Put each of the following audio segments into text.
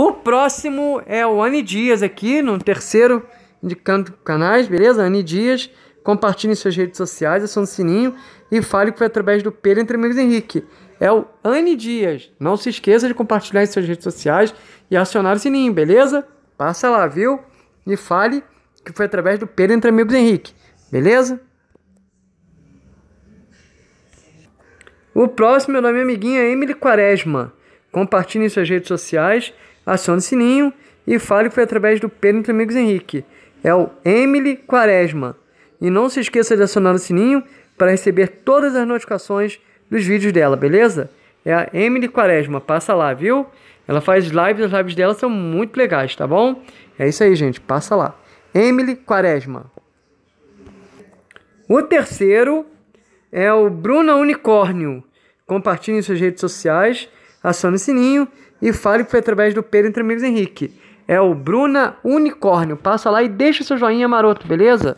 O próximo é o Anne Dias aqui, no terceiro, indicando canais, beleza? Anne Dias, compartilhe em suas redes sociais, acione o sininho e fale que foi através do Pedro Entre Amigos Henrique. É o Anne Dias. Não se esqueça de compartilhar em suas redes sociais e acionar o sininho, beleza? Passa lá, viu? E fale que foi através do Pedro Entre Amigos Henrique, beleza? O próximo é da minha amiguinha Emily Quaresma. Compartilhe em suas redes sociais acione o sininho e fale que foi através do Pedro Amigos Henrique. É o Emily Quaresma. E não se esqueça de acionar o sininho para receber todas as notificações dos vídeos dela, beleza? É a Emily Quaresma, passa lá, viu? Ela faz lives, as lives dela são muito legais, tá bom? É isso aí, gente, passa lá. Emily Quaresma. O terceiro é o Bruna Unicórnio. Compartilhe em suas redes sociais acione o sininho e fale que foi através do Pedro Entre Amigos Henrique. É o Bruna Unicórnio. Passa lá e deixa seu joinha maroto, beleza?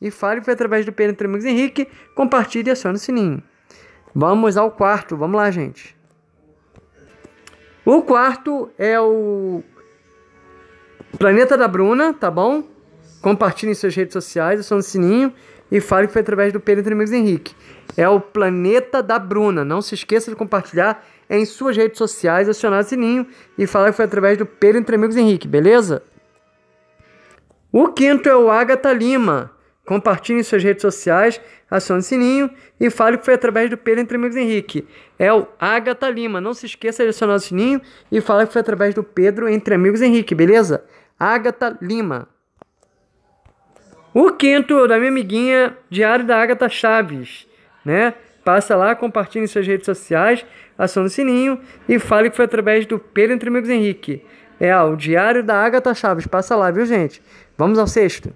E fale que foi através do Pedro Entre Amigos Henrique. Compartilhe e acione o sininho. Vamos ao quarto. Vamos lá, gente. O quarto é o Planeta da Bruna, tá bom? Compartilhe em suas redes sociais, acione o sininho e fale que foi através do Pedro entre Amigos Henrique. É o Planeta da Bruna. Não se esqueça de compartilhar em suas redes sociais, acionar o sininho e falar que foi através do Pedro Entre Amigos Henrique, beleza? O quinto é o Agatha Lima. Compartilhe em suas redes sociais, acione o sininho e fale que foi através do Pedro Entre Amigos Henrique. É o Agatha Lima. Não se esqueça de acionar o sininho e fale que foi através do Pedro Entre Amigos Henrique, beleza? Agatha Lima. O quinto, da minha amiguinha, Diário da Agatha Chaves, né? Passa lá, compartilhe em suas redes sociais, aciona o sininho e fale que foi através do Pedro Entre Amigos Henrique. É, ó, o Diário da Agatha Chaves, passa lá, viu, gente? Vamos ao sexto.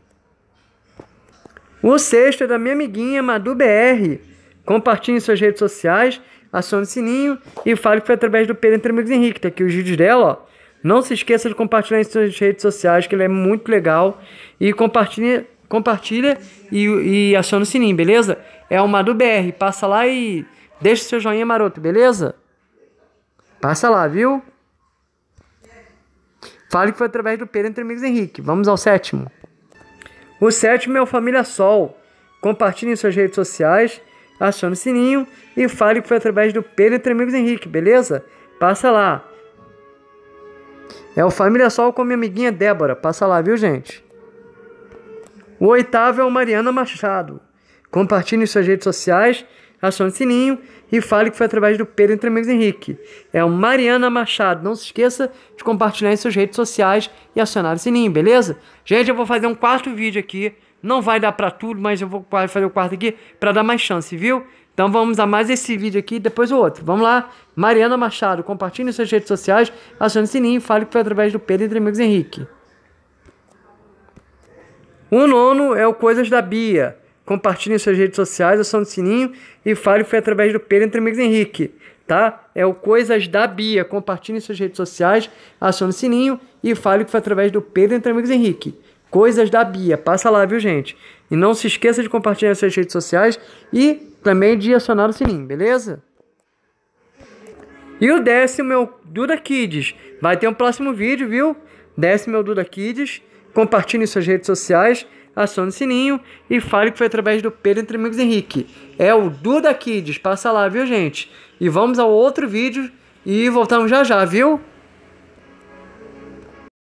O sexto é da minha amiguinha Madu BR. Compartilhe em suas redes sociais, aciona o sininho e fale que foi através do Pedro Entre Amigos Henrique. Tá aqui os vídeos dela, ó. Não se esqueça de compartilhar em suas redes sociais, que ele é muito legal. E compartilhe compartilha e, e aciona o sininho, beleza? É o Madu BR. Passa lá e deixa o seu joinha maroto, beleza? Passa lá, viu? Fale que foi através do Pedro Entre Amigos Henrique. Vamos ao sétimo. O sétimo é o Família Sol. Compartilhe em suas redes sociais, aciona o sininho e fale que foi através do Pedro Entre Amigos Henrique, beleza? Passa lá. É o Família Sol com minha amiguinha Débora. Passa lá, viu, gente? O oitavo é o Mariana Machado. Compartilhe em suas redes sociais, acione o sininho e fale que foi através do Pedro Entre Amigos Henrique. É o Mariana Machado. Não se esqueça de compartilhar em suas redes sociais e acionar o sininho, beleza? Gente, eu vou fazer um quarto vídeo aqui. Não vai dar para tudo, mas eu vou fazer o quarto aqui para dar mais chance, viu? Então vamos a mais esse vídeo aqui e depois o outro. Vamos lá. Mariana Machado, compartilhe em suas redes sociais, acione o sininho e fale que foi através do Pedro Entre Amigos Henrique. O nono é o Coisas da Bia. Compartilhe suas redes sociais, acione o sininho e fale que foi através do Pedro entre amigos Henrique, tá? É o Coisas da Bia. Compartilhe suas redes sociais, acione o sininho e fale que foi através do Pedro entre amigos Henrique. Coisas da Bia. Passa lá, viu, gente? E não se esqueça de compartilhar suas redes sociais e também de acionar o sininho, beleza? E o décimo é o Duda Kids. Vai ter um próximo vídeo, viu? Décimo é o Duda Kids compartilhe em suas redes sociais, acione o sininho e fale que foi através do Pedro Entre Amigos Henrique. É o Duda Kids, passa lá, viu gente? E vamos ao outro vídeo e voltamos já já, viu?